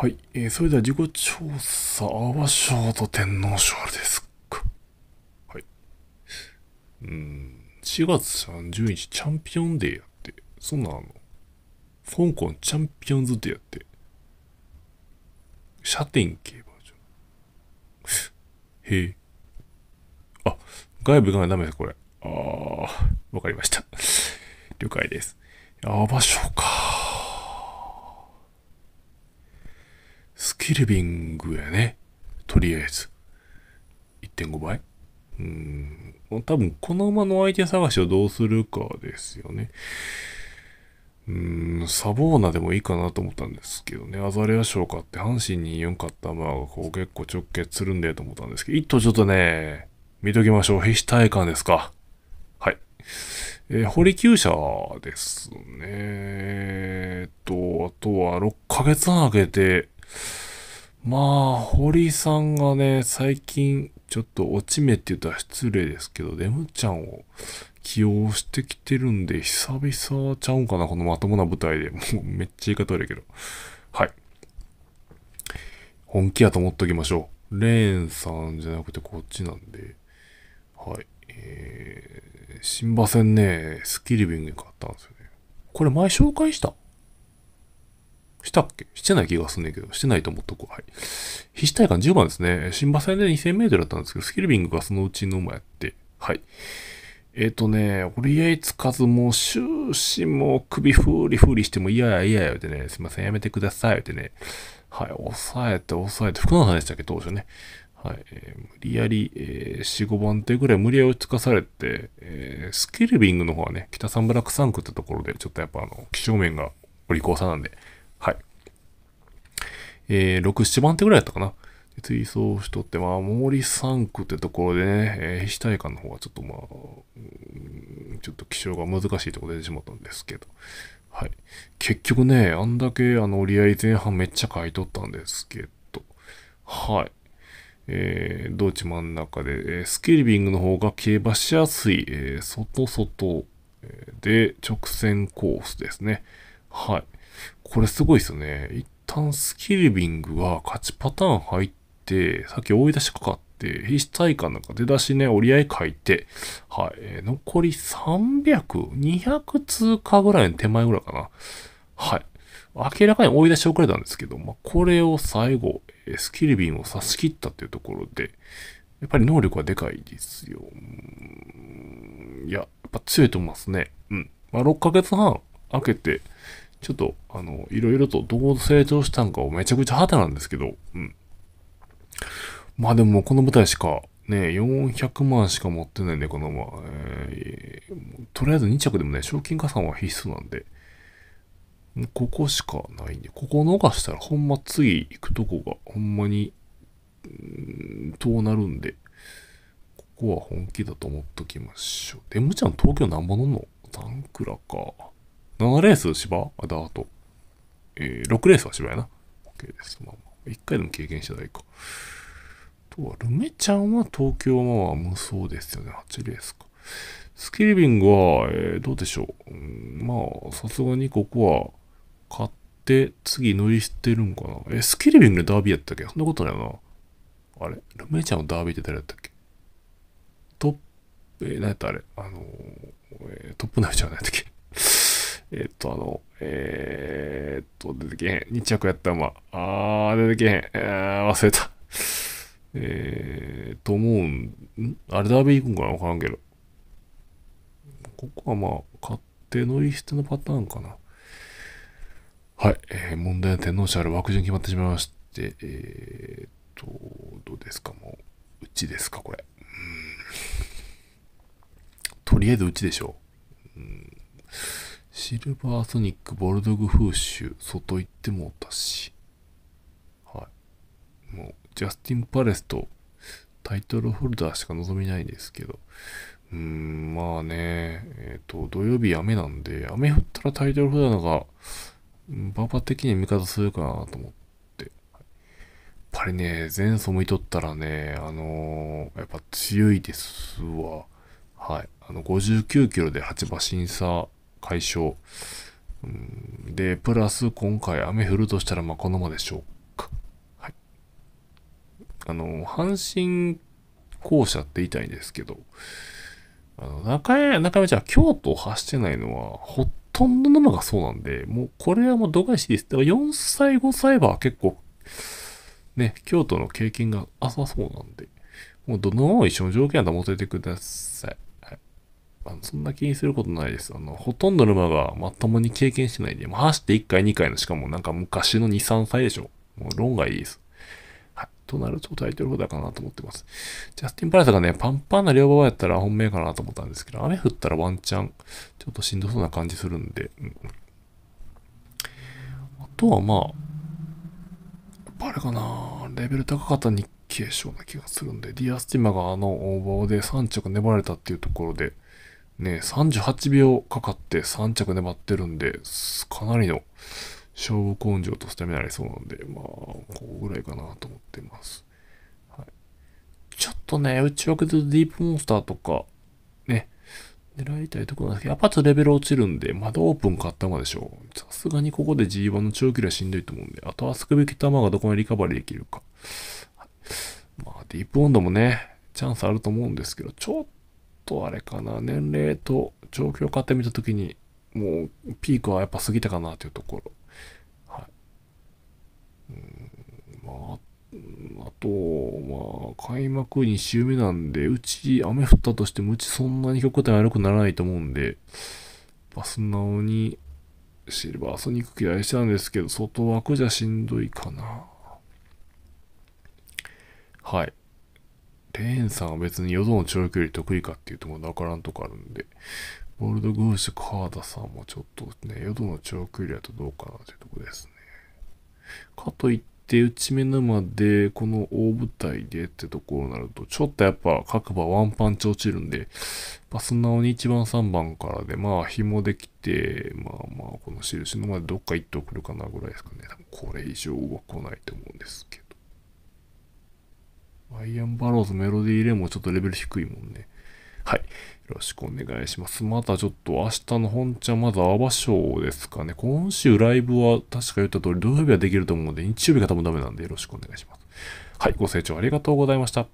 はい、えー、それでは自己調査、阿波賞と天皇賞ですか。はい。うん、4月30日、チャンピオンデーやって、そんなあの、香港チャンピオンズデーやって、射程テン競馬場。へえ。あ、外部がダメです、これ。あー、わかりました。了解です。阿波賞か。キルビングやね。とりあえず。1.5倍うん。多分、この馬の相手探しをどうするかですよね。うん、サボーナでもいいかなと思ったんですけどね、アザレア賞買って阪神に4買った馬がこう結構直結するんでと思ったんですけど、一頭ちょっとね、見ときましょう。必死体感ですか。はい。えー、堀厩舎ですね。えっと、あとは6ヶ月半空けて、まあ、堀さんがね、最近、ちょっと落ち目って言ったら失礼ですけど、レムちゃんを起用してきてるんで、久々ちゃうんかな、このまともな舞台で。もうめっちゃ言い方悪いけど。はい。本気やと思っときましょう。レーンさんじゃなくてこっちなんで。はい。えー、新馬戦ね、スキリビングに買ったんですよね。これ前紹介したしたっけしてない気がすんねんけど、してないと思っとこう。はい。必死体感10番ですね。新馬戦で2000メートルだったんですけど、スキルビングがそのうちの馬やって、はい。えっ、ー、とね、折り合いつかず、もう終始も首ふーりふーりしても、いやいやいや言うてね、すいません、やめてください、言うてね。はい、抑えて抑えて、福永さんでしたっけ、当初ね。はい、えー、無理やり、えー、4、5番手ぐらい無理やり追いつかされて、えー、スキルビングの方はね、北三ブラックサンクってところで、ちょっとやっぱあの、気象面がお利口さなんで、はい。えー、6、7番手ぐらいだったかな。追走しとって、まあ、森3区ってところでね、えー、非体感の方がちょっとまあ、ちょっと気象が難しいところ出てしまったんですけど、はい。結局ね、あんだけあの折り合い前半めっちゃ買い取ったんですけど、はい。えー、道地真ん中で、えー、スケービングの方が競馬しやすい、えー、外外、えー、で直線コースですね。はい。これすごいですよね。一旦スキルビングが勝ちパターン入って、さっき追い出しかかって、必死体感なんか出だしね、折り合い書いて、はい、残り300、200通過ぐらいの手前ぐらいかな。はい。明らかに追い出し遅れたんですけど、まあ、これを最後、スキルビンを差し切ったっていうところで、やっぱり能力はでかいですよ。いや、やっぱ強いと思いますね。うん。まあ、6ヶ月半開けて、ちょっと、あの、いろいろとどう成長したんかをめちゃくちゃ肌なんですけど、うん。まあでもこの舞台しか、ね、400万しか持ってないんで、このまま、えー、とりあえず2着でもね、賞金加算は必須なんで、ここしかないんで、ここ逃したらほんま次行くとこがほんまに、んうなるんで、ここは本気だと思っときましょう。でむちゃん東京なんぼのんのタンクラか。7レース芝ダート。えー、6レースは芝やな。OK です。まあ、まあ、1回でも経験してないか。とは、ルメちゃんは東京まあ無双ですよね。8レースか。スキルビングは、えー、どうでしょう。うん、まあ、さすがにここは買って、次乗り捨てるんかな。えー、スキービングでダービーやったっけそんなことないよな。あれルメちゃんのダービーって誰やったっけトップ、えー、何やったあれあのー、えー、トップナイフじゃないっっけえっと、あの、えー、っと、出てけへん。2着やった馬。あー、出てけへん。えー、忘れた。えー、と思うん。あれダービー行くんかなわからんけど。ここはまあ、勝手乗り捨てのパターンかな。はい。えー、問題は天皇賞ある枠順決まってしまいまして、えー、と、どうですかもう、うちですかこれ。とりあえずうちでしょう。シルバーソニック、ボルドグフーシュ、外行ってもうたし。はい。もう、ジャスティン・パレスとタイトルホルダーしか望みないですけど。うーん、まあね、えっ、ー、と、土曜日雨なんで、雨降ったらタイトルホルダーのが、バー的に味方するかなと思って。やっぱりね、前走見とったらね、あのー、やっぱ強いですわ。はい。あの、59キロで8馬身差解消。で、プラス今回雨降るとしたらまあこのままでしょうか。はい。あの、阪神校舎って言いたいんですけど、あの中江、中江ちゃん、京都を走ってないのは、ほとんどの馬がそうなんで、もうこれはもう度外視です。だから4歳、5歳は結構、ね、京都の経験が浅そうなんで、もうどの一緒の条件は保ててください。あのそんな気にすることないです。あの、ほとんどの馬がまともに経験してないんで、もう走って1回2回の、しかもなんか昔の2、3歳でしょ。もう論外です。はい。となるとタイトルホルダーかなと思ってます。ジャスティン・パレスがね、パンパンな両馬やったら本命かなと思ったんですけど、雨降ったらワンチャン、ちょっとしんどそうな感じするんで、うん。あとはまあ、あれかな、レベル高かった日経賞な気がするんで、ディアスティマがあの応募で3着粘られたっていうところで、ね、38秒かかって3着粘ってるんで、かなりの勝負根性とスタミナありそうなんで、まあ、こうぐらいかなと思ってます。はい、ちょっとね、内訳でディープモンスターとか、ね、狙いたいところなんですけど、やっぱちょっとレベル落ちるんで、まだオープン買ったまでしょう。さすがにここで G1 の長距離はしんどいと思うんで、あとはすくべき球がどこまでリカバリーできるか。はい、まあ、ディープオンドもね、チャンスあると思うんですけど、ちょっとあれかな、年齢と状況を買ってみたときに、もうピークはやっぱ過ぎたかなというところ。はい。うん、まあ、あと、まあ、開幕2週目なんで、うち雨降ったとしても、うちそんなに極端悪くならないと思うんで、まあ、素直にシルバーソニック期待したんですけど、外枠じゃしんどいかな。はい。レーンさんは別に淀の長距離得意かっていうともろわからんとこあるんで、ボールドゴーシュ、川田さんもちょっとね、淀の長距離だとどうかなというところですね。かといって、内目沼で、この大舞台でってところになると、ちょっとやっぱ各場ワンパンチ落ちるんで、まあ、素直に1番3番からで、まあ紐できて、まあまあこの印のまでどっか行ておくるかなぐらいですかね。これ以上は来ないと思うんですけど。アイアン・バローズ、メロディー・レもちょっとレベル低いもんね。はい。よろしくお願いします。またちょっと明日の本ちゃん、まずバショーですかね。今週ライブは確か言った通り土曜日はできると思うので、日曜日が多分ダメなんでよろしくお願いします。はい。ご清聴ありがとうございました。